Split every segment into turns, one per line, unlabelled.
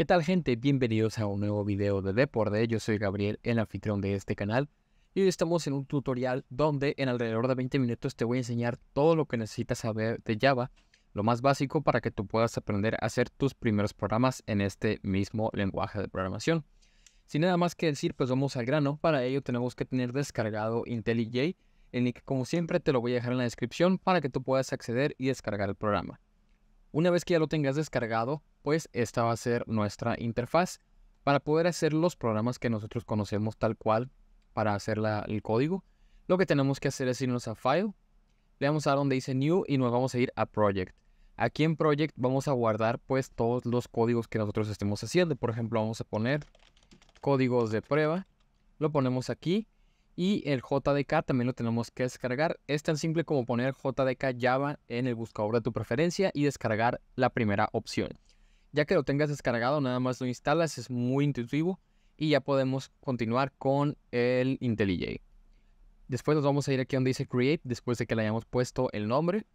¿Qué tal gente? Bienvenidos a un nuevo video de Deporte, yo soy Gabriel, el anfitrión de este canal y hoy estamos en un tutorial donde en alrededor de 20 minutos te voy a enseñar todo lo que necesitas saber de Java, lo más básico para que tú puedas aprender a hacer tus primeros programas en este mismo lenguaje de programación. Sin nada más que decir, pues vamos al grano, para ello tenemos que tener descargado IntelliJ, en el que como siempre te lo voy a dejar en la descripción para que tú puedas acceder y descargar el programa. Una vez que ya lo tengas descargado, pues esta va a ser nuestra interfaz para poder hacer los programas que nosotros conocemos tal cual para hacer el código. Lo que tenemos que hacer es irnos a File, le vamos a donde dice New y nos vamos a ir a Project. Aquí en Project vamos a guardar pues todos los códigos que nosotros estemos haciendo. Por ejemplo, vamos a poner códigos de prueba. Lo ponemos aquí y el JDK también lo tenemos que descargar. Es tan simple como poner JDK Java en el buscador de tu preferencia y descargar la primera opción. Ya que lo tengas descargado, nada más lo instalas, es muy intuitivo y ya podemos continuar con el IntelliJ. Después nos vamos a ir aquí donde dice Create, después de que le hayamos puesto el nombre.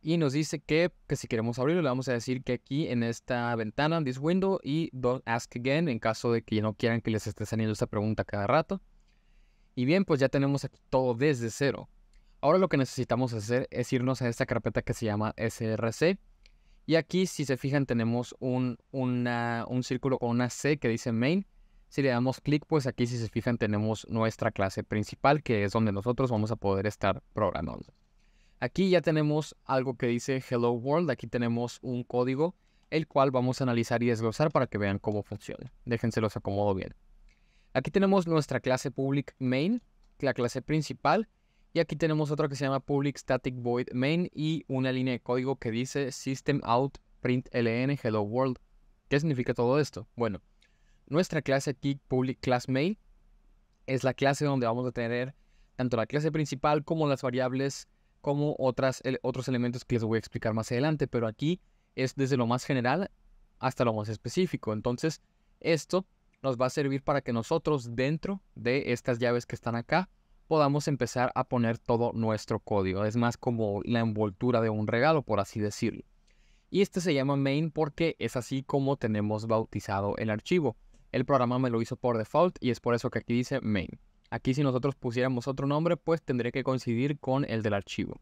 Y nos dice que, si queremos abrirlo, le vamos a decir que aquí en esta ventana, this window, y don't ask again, en caso de que no quieran que les esté saliendo esta pregunta cada rato. Y bien, pues ya tenemos aquí todo desde cero. Ahora lo que necesitamos hacer es irnos a esta carpeta que se llama src. Y aquí, si se fijan, tenemos un, círculo con una C que dice main. Si le damos clic, pues aquí, si se fijan, tenemos nuestra clase principal, que es donde nosotros vamos a poder estar programando. Aquí ya tenemos algo que dice Hello World. Aquí tenemos un código, el cual vamos a analizar y desglosar para que vean cómo funciona. los acomodo bien. Aquí tenemos nuestra clase public main, la clase principal, y aquí tenemos otra que se llama public static void main y una línea de código que dice system out print ln hello world. ¿Qué significa todo esto? Bueno, nuestra clase aquí public class main es la clase donde vamos a tener tanto la clase principal como las variables como otros elementos que les voy a explicar más adelante, pero aquí es desde lo más general hasta lo más específico. Entonces, esto nos va a servir para que nosotros dentro de estas llaves que están acá podamos empezar a poner todo nuestro código. Es más como la envoltura de un regalo, por así decirlo. Y este se llama main porque es así como tenemos bautizado el archivo. El programa me lo hizo por default y es por eso que aquí dice main. Aquí si nosotros pusiéramos otro nombre, pues tendría que coincidir con el del archivo.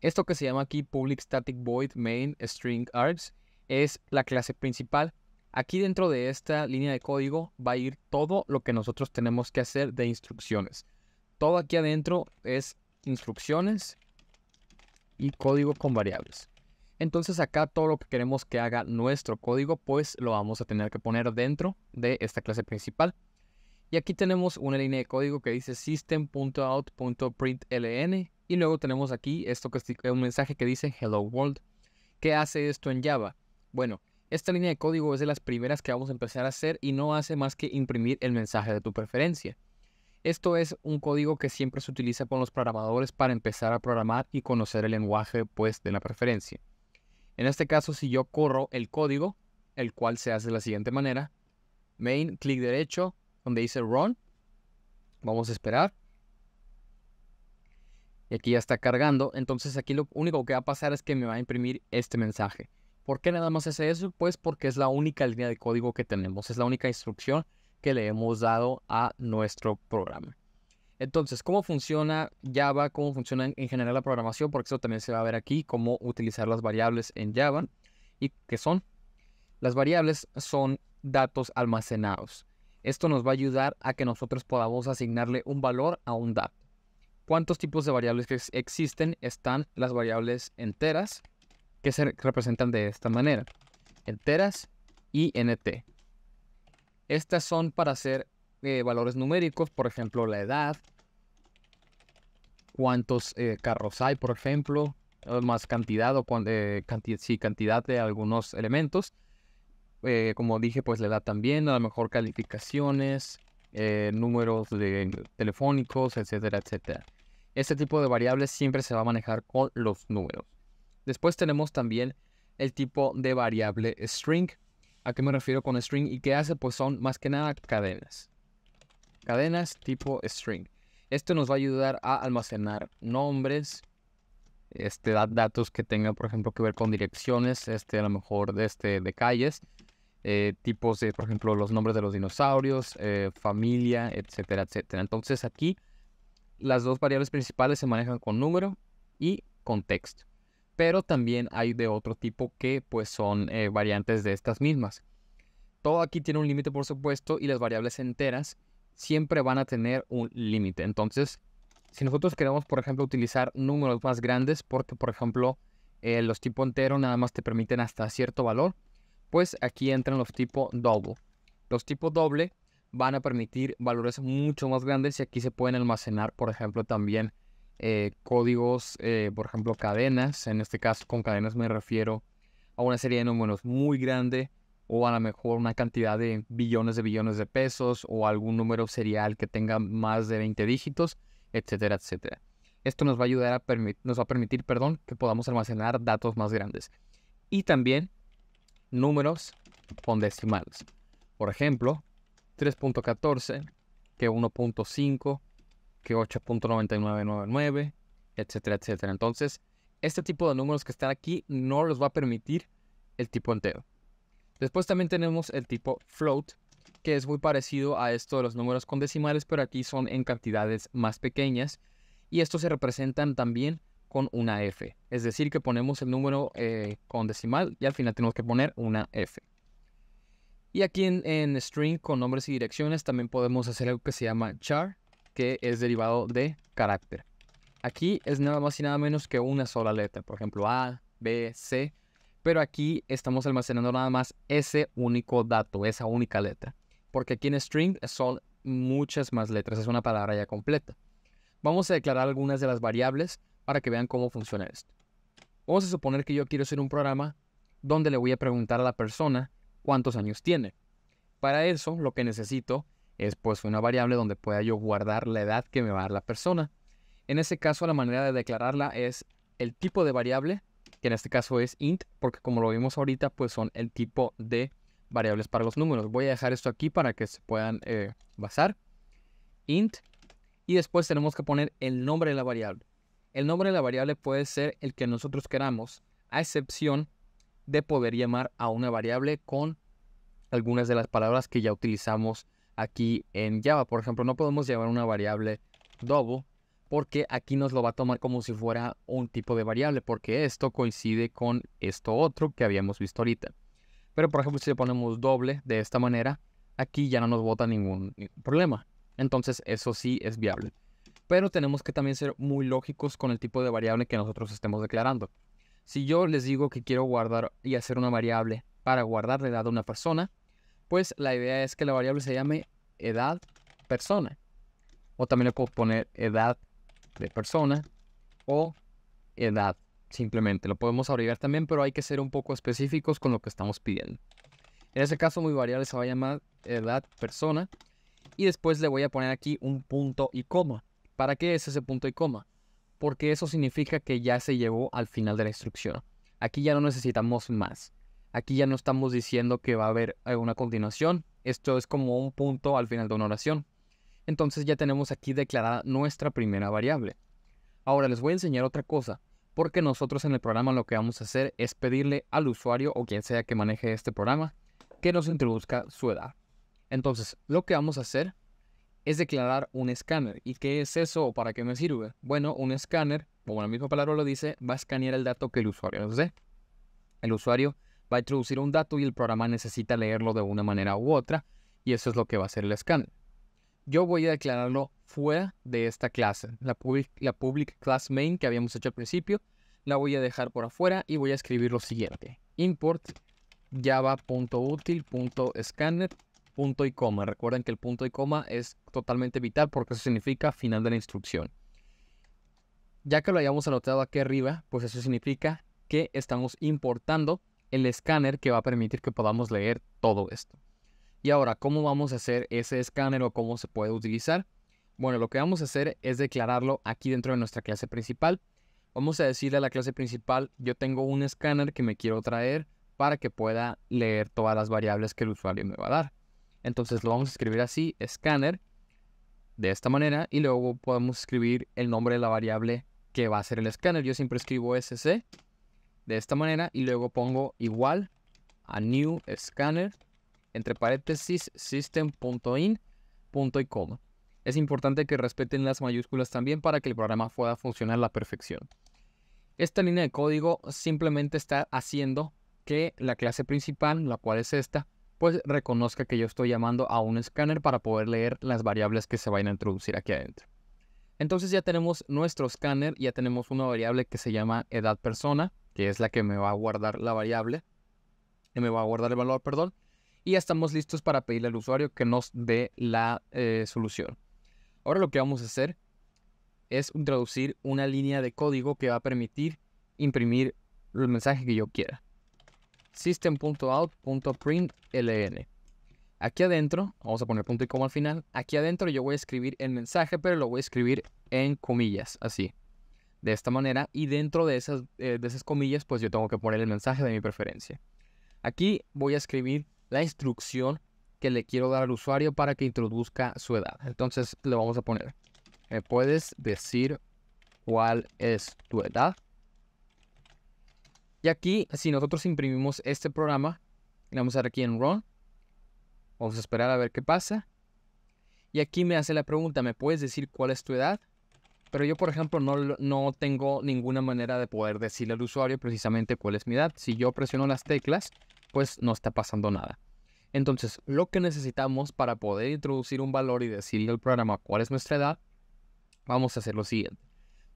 Esto que se llama aquí public static void main string args es la clase principal Aquí dentro de esta línea de código va a ir todo lo que nosotros tenemos que hacer de instrucciones. Todo aquí adentro es instrucciones y código con variables. Entonces acá todo lo que queremos que haga nuestro código, pues lo vamos a tener que poner dentro de esta clase principal. Y aquí tenemos una línea de código que dice system.out.println y luego tenemos aquí esto que es un mensaje que dice hello world. ¿Qué hace esto en Java? Bueno, esta línea de código es de las primeras que vamos a empezar a hacer y no hace más que imprimir el mensaje de tu preferencia. Esto es un código que siempre se utiliza con los programadores para empezar a programar y conocer el lenguaje pues, de la preferencia. En este caso, si yo corro el código, el cual se hace de la siguiente manera, main, clic derecho, donde dice run, vamos a esperar. Y aquí ya está cargando, entonces aquí lo único que va a pasar es que me va a imprimir este mensaje. ¿Por qué nada más hace eso? Pues porque es la única línea de código que tenemos, es la única instrucción que le hemos dado a nuestro programa. Entonces, ¿cómo funciona Java? ¿Cómo funciona en general la programación? Porque eso también se va a ver aquí, cómo utilizar las variables en Java. ¿Y qué son? Las variables son datos almacenados. Esto nos va a ayudar a que nosotros podamos asignarle un valor a un dato. ¿Cuántos tipos de variables que existen? Están las variables enteras, que se representan de esta manera, enteras y nt. Estas son para hacer eh, valores numéricos, por ejemplo, la edad, cuántos eh, carros hay, por ejemplo, más cantidad o eh, cantidad, cantidad de algunos elementos. como dije, pues la edad también, a lo mejor calificaciones, números telefónicos, etcétera, etcétera. Este tipo de variables siempre se va a manejar con los números. Después tenemos también el tipo de variable string. ¿A qué me refiero con string? ¿Y qué hace? Pues son más que nada cadenas. Cadenas tipo string. Esto nos va a ayudar a almacenar nombres, este, datos que tengan, por ejemplo, que ver con direcciones, este, a lo mejor de, este, de calles, eh, tipos de, por ejemplo, los nombres de los dinosaurios, eh, familia, etcétera, etcétera. Entonces aquí las dos variables principales se manejan con número y con texto pero también hay de otro tipo que pues son eh, variantes de estas mismas. Todo aquí tiene un límite por supuesto y las variables enteras siempre van a tener un límite. Entonces, si nosotros queremos por ejemplo utilizar números más grandes porque por ejemplo eh, los tipo entero nada más te permiten hasta cierto valor, pues aquí entran los tipo doble. Los tipo doble van a permitir valores mucho más grandes y aquí se pueden almacenar por ejemplo también eh, códigos, eh, por ejemplo, cadenas. En este caso, con cadenas me refiero a una serie de números muy grande o a lo mejor una cantidad de billones de billones de pesos o algún número serial que tenga más de 20 dígitos, etcétera, etcétera. Esto nos va a ayudar a nos va a permitir, perdón, que podamos almacenar datos más grandes. Y también números con decimales. Por ejemplo, 3.14, que 1.5, 8.9999, etcétera, etcétera. Entonces, este tipo de números que están aquí no los va a permitir el tipo entero. Después también tenemos el tipo float, que es muy parecido a esto de los números con decimales, pero aquí son en cantidades más pequeñas. Y estos se representan también con una F. Es decir, que ponemos el número eh, con decimal y al final tenemos que poner una F. Y aquí en, en, string con nombres y direcciones también podemos hacer algo que se llama char, que es derivado de carácter. Aquí es nada más y nada menos que una sola letra, por ejemplo A, B, C, pero aquí estamos almacenando nada más ese único dato, esa única letra, porque aquí en string son muchas más letras, es una palabra ya completa. Vamos a declarar algunas de las variables para que vean cómo funciona esto. Vamos a suponer que yo quiero hacer un programa donde le voy a preguntar a la persona cuántos años tiene. Para eso lo que necesito es pues una variable donde pueda yo guardar la edad que me va a dar la persona. En ese caso, la manera de declararla es el tipo de variable, que en este caso es int, porque como lo vimos ahorita, pues son el tipo de variables para los números. Voy a dejar esto aquí para que se puedan eh, basar. int. Y después tenemos que poner el nombre de la variable. El nombre de la variable puede ser el que nosotros queramos, a excepción de poder llamar a una variable con algunas de las palabras que ya utilizamos aquí en Java. Por ejemplo, no podemos llevar una variable double porque aquí nos lo va a tomar como si fuera un tipo de variable, porque esto coincide con esto otro que habíamos visto ahorita. Pero por ejemplo, si le ponemos doble de esta manera, aquí ya no nos bota ningún, problema. Entonces eso sí es viable. Pero tenemos que también ser muy lógicos con el tipo de variable que nosotros estemos declarando. Si yo les digo que quiero guardar y hacer una variable para guardarle dado a una persona, pues la idea es que la variable se llame edad persona. O también le puedo poner edad de persona o edad. Simplemente lo podemos abreviar también, pero hay que ser un poco específicos con lo que estamos pidiendo. En ese caso, mi variable se va a llamar edad persona. Y después le voy a poner aquí un punto y coma. ¿Para qué es ese punto y coma? Porque eso significa que ya se llevó al final de la instrucción. Aquí ya no necesitamos más. Aquí ya no estamos diciendo que va a haber eh, una continuación. Esto es como un punto al final de una oración. Entonces ya tenemos aquí declarada nuestra primera variable. Ahora les voy a enseñar otra cosa, porque nosotros en el programa lo que vamos a hacer es pedirle al usuario o quien sea que maneje este programa que nos introduzca su edad. Entonces, lo que vamos a hacer es declarar un escáner. ¿Y qué es eso o para qué me sirve? Bueno, un escáner, como la misma palabra lo dice, va a escanear el dato que el usuario nos dé. El usuario va a introducir un dato y el programa necesita leerlo de una manera u otra, y eso es lo que va a hacer el scan. Yo voy a declararlo fuera de esta clase, la public, la public class main que habíamos hecho al principio, la voy a dejar por afuera y voy a escribir lo siguiente, import java.util.scanner Recuerden que el punto y coma es totalmente vital porque eso significa final de la instrucción. Ya que lo hayamos anotado aquí arriba, pues eso significa que estamos importando el escáner que va a permitir que podamos leer todo esto. Y ahora, ¿cómo vamos a hacer ese escáner o cómo se puede utilizar? Bueno, lo que vamos a hacer es declararlo aquí dentro de nuestra clase principal. Vamos a decirle a la clase principal, yo tengo un escáner que me quiero traer para que pueda leer todas las variables que el usuario me va a dar. Entonces lo vamos a escribir así, escáner, de esta manera, y luego podemos escribir el nombre de la variable que va a ser el escáner. Yo siempre escribo SC de esta manera y luego pongo igual a new scanner entre paréntesis system.in punto y Es importante que respeten las mayúsculas también para que el programa pueda funcionar a la perfección. Esta línea de código simplemente está haciendo que la clase principal, la cual es esta, pues reconozca que yo estoy llamando a un escáner para poder leer las variables que se vayan a introducir aquí adentro. Entonces ya tenemos nuestro escáner, ya tenemos una variable que se llama edad persona, que es la que me va a guardar la variable, y me va a guardar el valor, perdón, y ya estamos listos para pedirle al usuario que nos dé la eh, solución. Ahora lo que vamos a hacer es introducir una línea de código que va a permitir imprimir el mensaje que yo quiera. System.out.println. Aquí adentro, vamos a poner punto y coma al final, aquí adentro yo voy a escribir el mensaje, pero lo voy a escribir en comillas, así de esta manera y dentro de esas, eh, de esas comillas pues yo tengo que poner el mensaje de mi preferencia. Aquí voy a escribir la instrucción que le quiero dar al usuario para que introduzca su edad. Entonces le vamos a poner, ¿me puedes decir cuál es tu edad? Y aquí, si nosotros imprimimos este programa, le vamos a dar aquí en Run. Vamos a esperar a ver qué pasa. Y aquí me hace la pregunta, ¿me puedes decir cuál es tu edad? Pero yo, por ejemplo, no, tengo ninguna manera de poder decirle al usuario precisamente cuál es mi edad. Si yo presiono las teclas, pues no está pasando nada. Entonces, lo que necesitamos para poder introducir un valor y decirle al programa cuál es nuestra edad, vamos a hacer lo siguiente.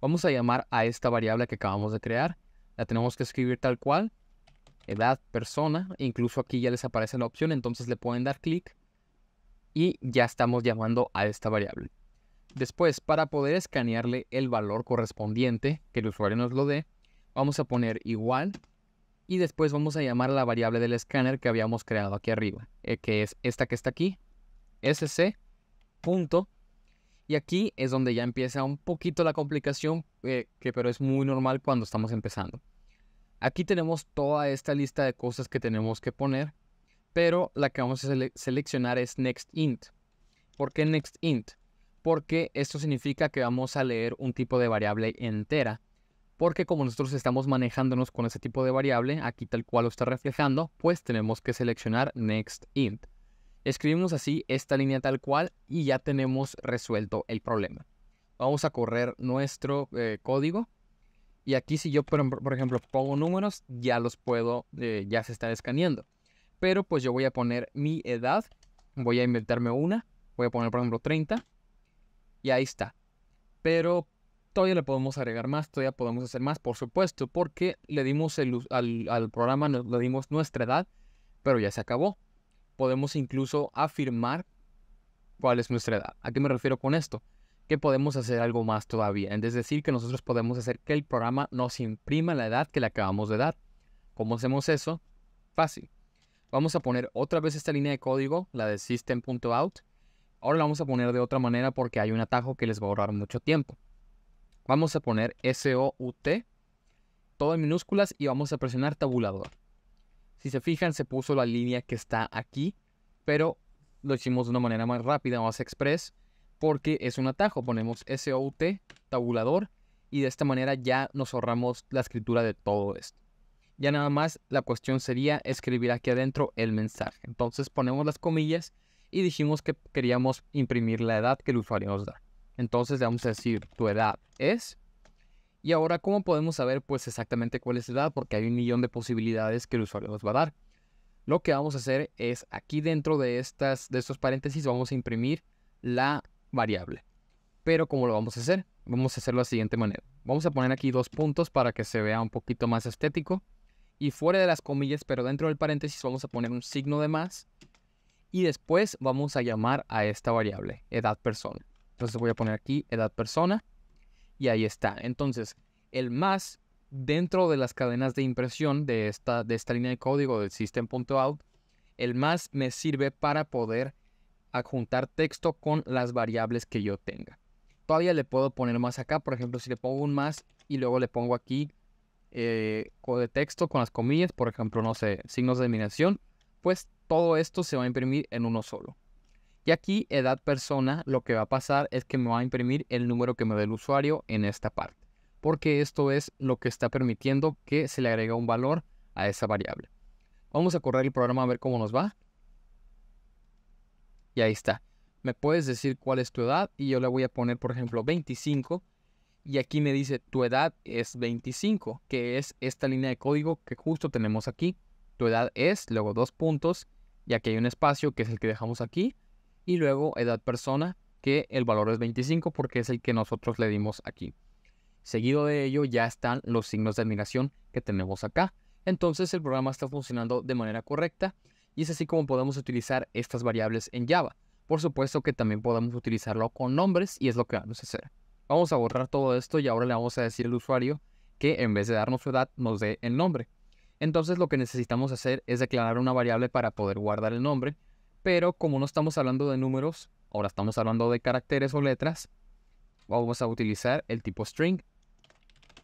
Vamos a llamar a esta variable que acabamos de crear. La tenemos que escribir tal cual, edad, persona. Incluso aquí ya les aparece la opción, entonces le pueden dar clic y ya estamos llamando a esta variable. Después, para poder escanearle el valor correspondiente, que el usuario nos lo dé, vamos a poner igual y después vamos a llamar a la variable del escáner que habíamos creado aquí arriba, eh, que es esta que está aquí, sc. Punto. Y aquí es donde ya empieza un poquito la complicación, eh, que pero es muy normal cuando estamos empezando. Aquí tenemos toda esta lista de cosas que tenemos que poner, pero la que vamos a seleccionar es next int. ¿Por qué next int? porque esto significa que vamos a leer un tipo de variable entera. Porque como nosotros estamos manejándonos con ese tipo de variable, aquí tal cual lo está reflejando, pues tenemos que seleccionar next int. Escribimos así esta línea tal cual y ya tenemos resuelto el problema. Vamos a correr nuestro eh, código y aquí si yo em-, por, ejemplo pongo números ya los puedo, eh, ya se está escaneando. Pero pues yo voy a poner mi edad, voy a inventarme una, voy a poner por ejemplo 30 y ahí está. Pero todavía le podemos agregar más, todavía podemos hacer más, por supuesto, porque le dimos el, al, al, programa, le dimos nuestra edad, pero ya se acabó. Podemos incluso afirmar cuál es nuestra edad. ¿A qué me refiero con esto? Que podemos hacer algo más todavía. Es decir, que nosotros podemos hacer que el programa nos imprima la edad que le acabamos de dar. ¿Cómo hacemos eso? Fácil. Vamos a poner otra vez esta línea de código, la de system.out Ahora lo vamos a poner de otra manera porque hay un atajo que les va a ahorrar mucho tiempo. Vamos a poner SOUT, todo en minúsculas y vamos a presionar tabulador. Si se fijan, se puso la línea que está aquí, pero lo hicimos de una manera más rápida, más express, porque es un atajo. Ponemos SOUT, tabulador, y de esta manera ya nos ahorramos la escritura de todo esto. Ya nada más la cuestión sería escribir aquí adentro el mensaje. Entonces ponemos las comillas y dijimos que queríamos imprimir la edad que el usuario nos da. Entonces le vamos a decir tu edad es. Y ahora, ¿cómo podemos saber pues exactamente cuál es la edad? Porque hay un millón de posibilidades que el usuario nos va a dar. Lo que vamos a hacer es aquí dentro de, estas, de estos paréntesis vamos a imprimir la variable. Pero ¿cómo lo vamos a hacer? Vamos a hacerlo de la siguiente manera. Vamos a poner aquí dos puntos para que se vea un poquito más estético. Y fuera de las comillas, pero dentro del paréntesis vamos a poner un signo de más y después vamos a llamar a esta variable, edad persona. Entonces voy a poner aquí edad persona y ahí está. Entonces, el más dentro de las cadenas de impresión de esta, de esta línea de código del system.out, el más me sirve para poder adjuntar texto con las variables que yo tenga. Todavía le puedo poner más acá, por ejemplo, si le pongo un más y luego le pongo aquí eh, de texto con las comillas, por ejemplo, no sé, signos de eliminación pues todo esto se va a imprimir en uno solo. Y aquí, edad persona, lo que va a pasar es que me va a imprimir el número que me dé el usuario en esta parte, porque esto es lo que está permitiendo que se le agregue un valor a esa variable. Vamos a correr el programa a ver cómo nos va. Y ahí está. Me puedes decir cuál es tu edad y yo le voy a poner, por ejemplo, 25. Y aquí me dice tu edad es 25, que es esta línea de código que justo tenemos aquí. Tu edad es, luego dos puntos, y aquí hay un espacio que es el que dejamos aquí. Y luego edad persona, que el valor es 25 porque es el que nosotros le dimos aquí. Seguido de ello ya están los signos de admiración que tenemos acá. Entonces el programa está funcionando de manera correcta y es así como podemos utilizar estas variables en Java. Por supuesto que también podemos utilizarlo con nombres y es lo que vamos a hacer. Vamos a borrar todo esto y ahora le vamos a decir al usuario que en vez de darnos su edad nos dé el nombre. Entonces lo que necesitamos hacer es declarar una variable para poder guardar el nombre, pero como no estamos hablando de números, ahora estamos hablando de caracteres o letras, vamos a utilizar el tipo string.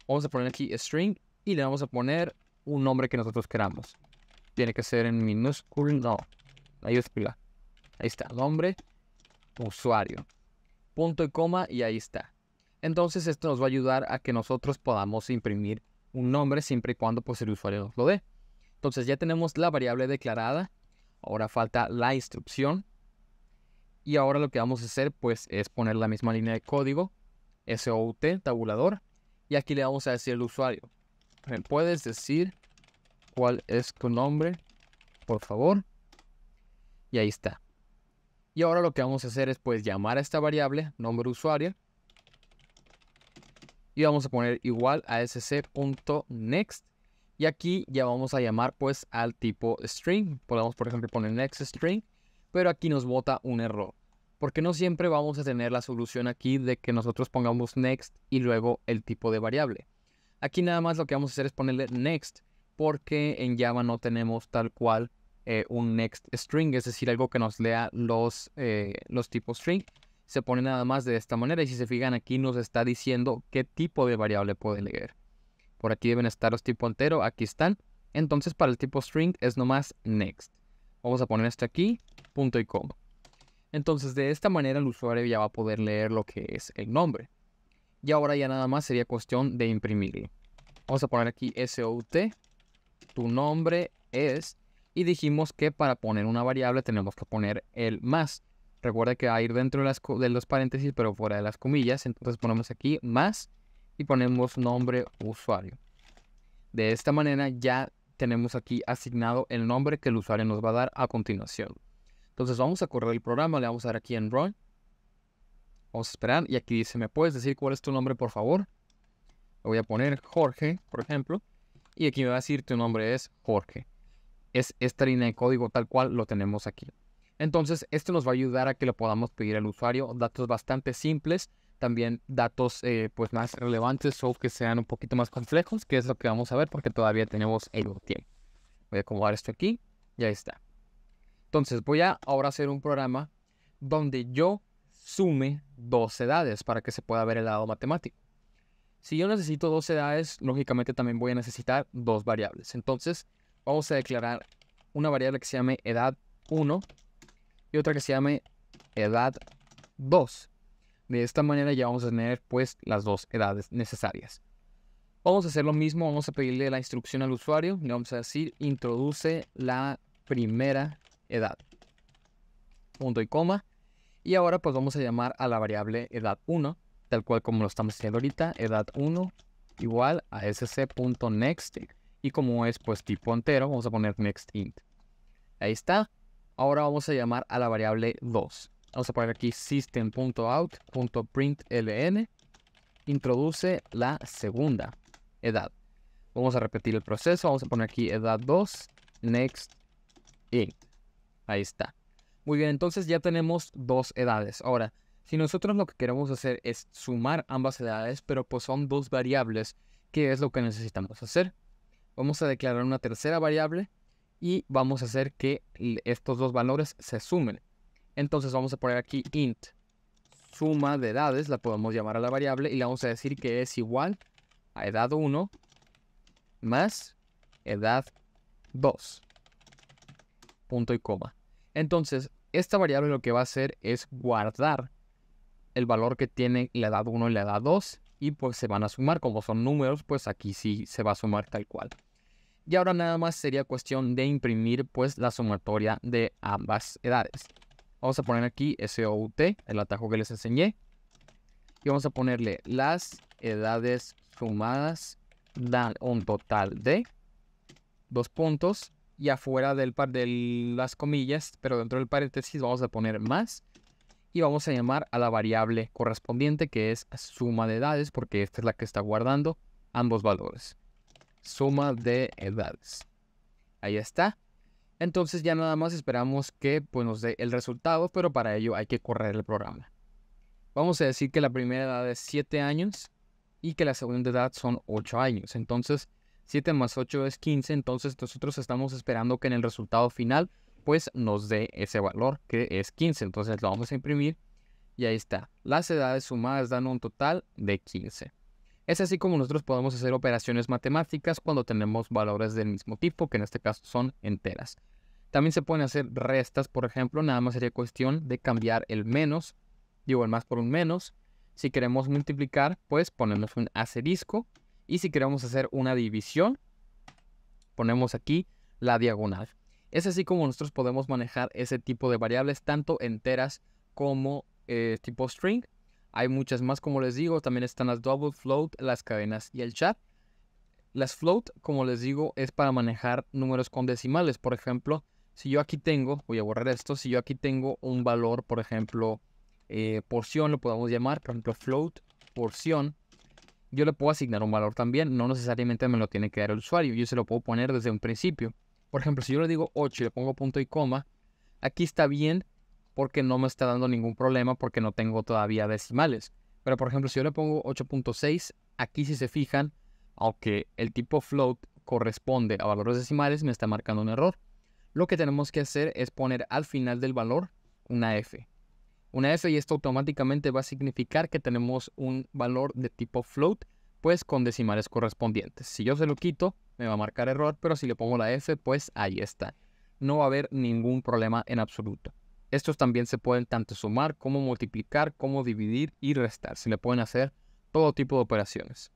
Vamos a poner aquí string y le vamos a poner un nombre que nosotros queramos. Tiene que ser en minúscula, no, Ahí está, nombre, usuario, punto y coma y ahí está. Entonces esto nos va a ayudar a que nosotros podamos imprimir un nombre siempre y cuando pues, el usuario lo dé. Entonces ya tenemos la variable declarada, ahora falta la instrucción y ahora lo que vamos a hacer pues es poner la misma línea de código SOUT, tabulador, y aquí le vamos a decir al usuario, puedes decir cuál es tu nombre, por favor? Y ahí está. Y ahora lo que vamos a hacer es pues llamar a esta variable, nombre usuario, y vamos a poner igual a sc.next y aquí ya vamos a llamar pues al tipo string. Podemos por ejemplo poner next string, pero aquí nos bota un error. Porque no siempre vamos a tener la solución aquí de que nosotros pongamos next y luego el tipo de variable. Aquí nada más lo que vamos a hacer es ponerle next porque en Java no tenemos tal cual eh, un next string, es decir, algo que nos lea los, eh, los tipos string se pone nada más de esta manera. Y si se fijan aquí nos está diciendo qué tipo de variable puede leer. Por aquí deben estar los tipos entero, aquí están. Entonces para el tipo string es nomás next. Vamos a poner esto aquí, punto y coma. Entonces de esta manera el usuario ya va a poder leer lo que es el nombre. Y ahora ya nada más sería cuestión de imprimirlo. Vamos a poner aquí SOUT, tu nombre es, y dijimos que para poner una variable tenemos que poner el más. Recuerda que va a ir dentro de, los paréntesis, pero fuera de las comillas. Entonces ponemos aquí más y ponemos nombre usuario. De esta manera ya tenemos aquí asignado el nombre que el usuario nos va a dar a continuación. Entonces vamos a correr el programa, le vamos a dar aquí en Run. Vamos a esperar y aquí dice, ¿me puedes decir cuál es tu nombre por favor? Le voy a poner Jorge, por ejemplo. Y aquí me va a decir tu nombre es Jorge. Es esta línea de código tal cual lo tenemos aquí. Entonces, esto nos va a ayudar a que le podamos pedir al usuario. Datos bastante simples, también datos eh, pues más relevantes o que sean un poquito más complejos, que es lo que vamos a ver porque todavía tenemos el botín. Voy a acomodar esto aquí ya está. Entonces, voy a ahora hacer un programa donde yo sume dos edades para que se pueda ver el lado matemático. Si yo necesito dos edades, lógicamente también voy a necesitar dos variables. Entonces, vamos a declarar una variable que se llame edad 1 y otra que se llame edad 2. De esta manera ya vamos a tener pues las dos edades necesarias. Vamos a hacer lo mismo, vamos a pedirle la instrucción al usuario, le vamos a decir introduce la primera edad. Punto y coma. Y ahora pues vamos a llamar a la variable edad 1, tal cual como lo estamos haciendo ahorita, edad 1 igual a sc.next y como es pues tipo entero, vamos a poner next int. Ahí está. Ahora vamos a llamar a la variable 2. Vamos a poner aquí system.out.println. Introduce la segunda edad. Vamos a repetir el proceso. Vamos a poner aquí edad 2, next int. Ahí está. Muy bien, entonces ya tenemos dos edades. Ahora, si nosotros lo que queremos hacer es sumar ambas edades, pero pues son dos variables, ¿qué es lo que necesitamos hacer? Vamos a declarar una tercera variable y vamos a hacer que estos dos valores se sumen. Entonces vamos a poner aquí int suma de edades, la podemos llamar a la variable y le vamos a decir que es igual a edad 1 más edad 2. Punto y coma. Entonces, esta variable lo que va a hacer es guardar el valor que tiene la edad 1 y la edad 2 y pues se van a sumar, como son números, pues aquí sí se va a sumar tal cual. Y ahora nada más sería cuestión de imprimir pues la sumatoria de ambas edades. Vamos a poner aquí SOUT, el atajo que les enseñé. Y vamos a ponerle las edades sumadas dan un total de dos puntos. Y afuera del par de las comillas, pero dentro del paréntesis vamos a poner más y vamos a llamar a la variable correspondiente que es suma de edades porque esta es la que está guardando ambos valores suma de edades. Ahí está. Entonces ya nada más esperamos que pues, nos dé el resultado, pero para ello hay que correr el programa. Vamos a decir que la primera edad es 7 años y que la segunda edad son 8 años. Entonces 7 más 8 es 15, entonces nosotros estamos esperando que en el resultado final pues nos dé ese valor que es 15. Entonces lo vamos a imprimir y ahí está. Las edades sumadas dan un total de 15. Es así como nosotros podemos hacer operaciones matemáticas cuando tenemos valores del mismo tipo, que en este caso son enteras. También se pueden hacer restas, por ejemplo, nada más sería cuestión de cambiar el menos, digo el más por un menos. Si queremos multiplicar, pues ponemos un asterisco. Y si queremos hacer una división, ponemos aquí la diagonal. Es así como nosotros podemos manejar ese tipo de variables, tanto enteras como eh, tipo string hay muchas más, como les digo. También están las double float, las cadenas y el chat. Las float, como les digo, es para manejar números con decimales. Por ejemplo, si yo aquí tengo, voy a borrar esto, si yo aquí tengo un valor, por ejemplo, eh, porción, lo podemos llamar, por ejemplo, float, porción, yo le puedo asignar un valor también, no necesariamente me lo tiene que dar el usuario, yo se lo puedo poner desde un principio. Por ejemplo, si yo le digo 8 y le pongo punto y coma, aquí está bien porque no me está dando ningún problema porque no tengo todavía decimales. Pero por ejemplo, si yo le pongo 8.6, aquí si se fijan, aunque el tipo float corresponde a valores decimales, me está marcando un error. Lo que tenemos que hacer es poner al final del valor una F. Una F y esto automáticamente va a significar que tenemos un valor de tipo float, pues con decimales correspondientes. Si yo se lo quito, me va a marcar error, pero si le pongo la F, pues ahí está. No va a haber ningún problema en absoluto. Estos también se pueden tanto sumar como multiplicar, como dividir y restar. Se le pueden hacer todo tipo de operaciones.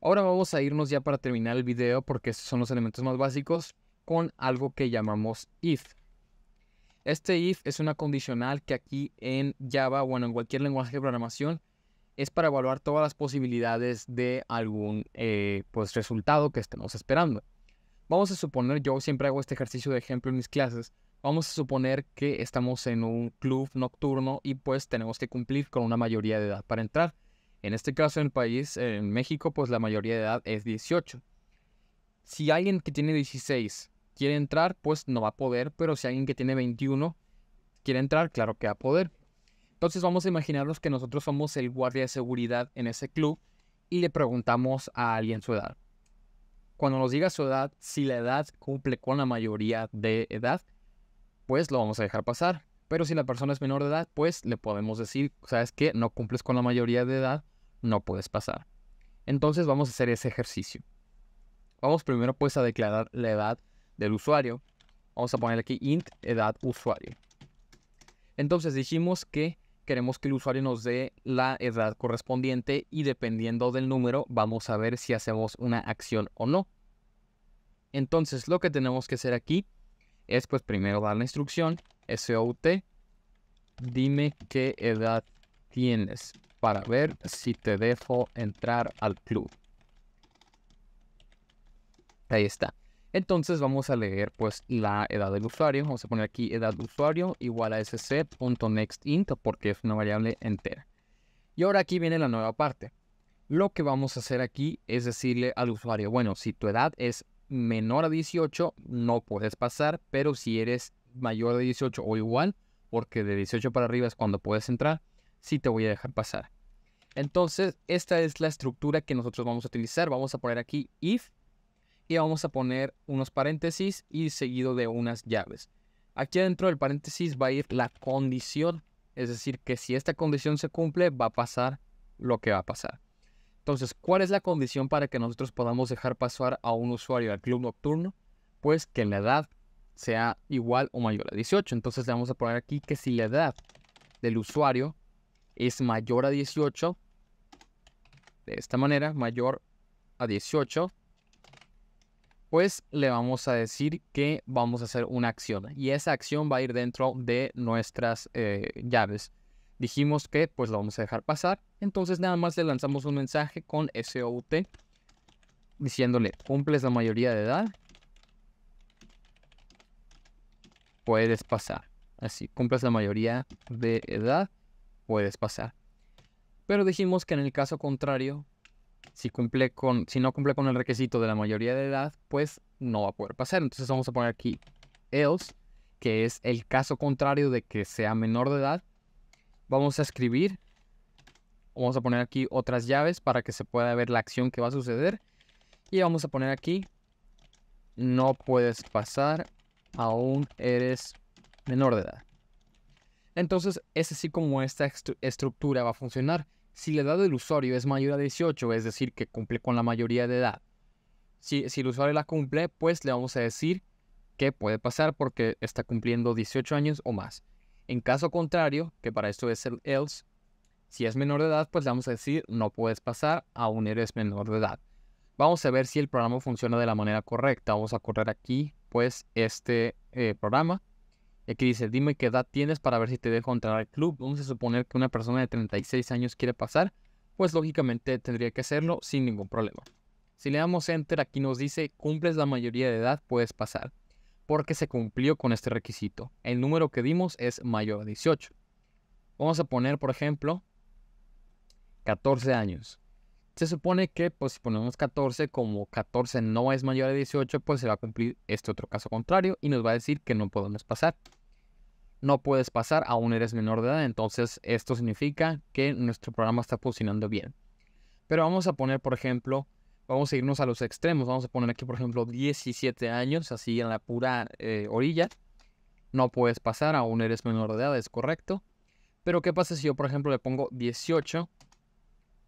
Ahora vamos a irnos ya para terminar el video porque estos son los elementos más básicos con algo que llamamos if. Este if es una condicional que aquí en Java o en cualquier lenguaje de programación es para evaluar todas las posibilidades de algún eh, pues, resultado que estemos esperando. Vamos a suponer, yo siempre hago este ejercicio de ejemplo en mis clases, Vamos a suponer que estamos en un club nocturno y pues tenemos que cumplir con una mayoría de edad para entrar. En este caso, en el país, en México, pues la mayoría de edad es 18. Si alguien que tiene 16 quiere entrar, pues no va a poder, pero si alguien que tiene 21 quiere entrar, claro que va a poder. Entonces vamos a imaginarnos que nosotros somos el guardia de seguridad en ese club y le preguntamos a alguien su edad. Cuando nos diga su edad, si la edad cumple con la mayoría de edad, pues lo vamos a dejar pasar. Pero si la persona es menor de edad, pues le podemos decir, sabes que no cumples con la mayoría de edad, no puedes pasar. Entonces vamos a hacer ese ejercicio. Vamos primero pues a declarar la edad del usuario. Vamos a poner aquí int edad usuario. Entonces dijimos que queremos que el usuario nos dé la edad correspondiente y dependiendo del número vamos a ver si hacemos una acción o no. Entonces lo que tenemos que hacer aquí es pues primero dar la instrucción SOUT, dime qué edad tienes para ver si te dejo entrar al club. Ahí está. Entonces vamos a leer pues la edad del usuario. Vamos a poner aquí edad usuario igual a sc.nextInt porque es una variable entera. Y ahora aquí viene la nueva parte. Lo que vamos a hacer aquí es decirle al usuario, bueno, si tu edad es menor a 18 no puedes pasar, pero si eres mayor de 18 o igual, porque de 18 para arriba es cuando puedes entrar, sí te voy a dejar pasar. Entonces, esta es la estructura que nosotros vamos a utilizar. Vamos a poner aquí if y vamos a poner unos paréntesis y seguido de unas llaves. Aquí dentro del paréntesis va a ir la condición, es decir, que si esta condición se cumple va a pasar lo que va a pasar. Entonces, ¿cuál es la condición para que nosotros podamos dejar pasar a un usuario al club nocturno? Pues que la edad sea igual o mayor a 18. Entonces le vamos a poner aquí que si la edad del usuario es mayor a 18, de esta manera, mayor a 18, pues le vamos a decir que vamos a hacer una acción. Y esa acción va a ir dentro de nuestras eh, llaves dijimos que pues lo vamos a dejar pasar. Entonces nada más le lanzamos un mensaje con SOUT diciéndole, cumples la mayoría de edad, puedes pasar. Así, cumples la mayoría de edad, puedes pasar. Pero dijimos que en el caso contrario, si, cumple con, si no cumple con el requisito de la mayoría de edad, pues no va a poder pasar. Entonces vamos a poner aquí else, que es el caso contrario de que sea menor de edad, Vamos a escribir. Vamos a poner aquí otras llaves para que se pueda ver la acción que va a suceder. Y vamos a poner aquí. No puedes pasar. Aún eres menor de edad. Entonces es así como esta estructura va a funcionar. Si la edad del usuario es mayor a 18, es decir, que cumple con la mayoría de edad. Si, si el usuario la cumple, pues le vamos a decir que puede pasar porque está cumpliendo 18 años o más. En caso contrario, que para esto es el else, si es menor de edad, pues le vamos a decir no puedes pasar, aún eres menor de edad. Vamos a ver si el programa funciona de la manera correcta. Vamos a correr aquí, pues, este eh, programa. Aquí dice, dime qué edad tienes para ver si te dejo entrar al club. Vamos a suponer que una persona de 36 años quiere pasar, pues lógicamente tendría que hacerlo sin ningún problema. Si le damos enter, aquí nos dice, cumples la mayoría de edad, puedes pasar porque se cumplió con este requisito. El número que dimos es mayor a 18. Vamos a poner, por ejemplo, 14 años. Se supone que, pues, si ponemos 14, como 14 no es mayor a 18, pues se va a cumplir este otro caso contrario y nos va a decir que no podemos pasar. No puedes pasar, aún eres menor de edad, entonces esto significa que nuestro programa está funcionando bien. Pero vamos a poner, por ejemplo, vamos a irnos a los extremos. Vamos a poner aquí, por ejemplo, 17 años, así en la pura eh, orilla. No puedes pasar, aún eres menor de edad, es correcto. Pero ¿qué pasa si yo, por ejemplo, le pongo 18?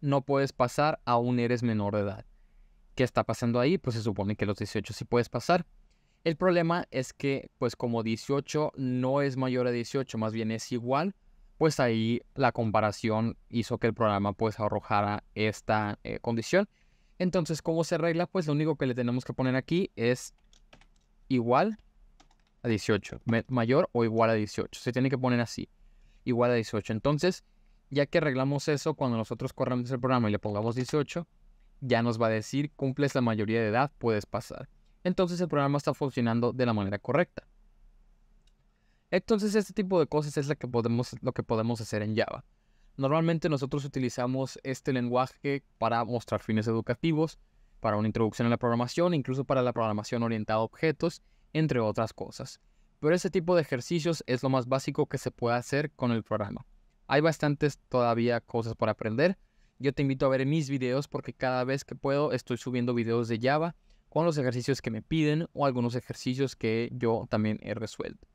No puedes pasar, aún eres menor de edad. ¿Qué está pasando ahí? Pues se supone que los 18 sí puedes pasar. El problema es que, pues como 18 no es mayor a 18, más bien es igual, pues ahí la comparación hizo que el programa pues arrojara esta eh, condición entonces, ¿cómo se arregla? Pues lo único que le tenemos que poner aquí es igual a 18. Mayor o igual a 18. Se tiene que poner así. Igual a 18. Entonces, ya que arreglamos eso, cuando nosotros corramos el programa y le pongamos 18, ya nos va a decir, cumples la mayoría de edad, puedes pasar. Entonces el programa está funcionando de la manera correcta. Entonces este tipo de cosas es lo que podemos, lo que podemos hacer en Java. Normalmente nosotros utilizamos este lenguaje para mostrar fines educativos, para una introducción a la programación, incluso para la programación orientada a objetos, entre otras cosas. Pero ese tipo de ejercicios es lo más básico que se puede hacer con el programa. Hay bastantes todavía cosas por aprender. Yo te invito a ver mis videos porque cada vez que puedo estoy subiendo videos de Java con los ejercicios que me piden o algunos ejercicios que yo también he resuelto.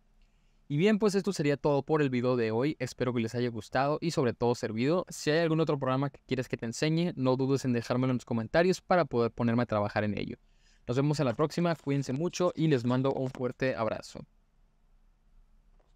Y bien, pues esto sería todo por el video de hoy. Espero que les haya gustado y sobre todo servido. Si hay algún otro programa que quieres que te enseñe, no dudes en dejármelo en los comentarios para poder ponerme a trabajar en ello. Nos vemos en la próxima, cuídense mucho y les mando un fuerte abrazo.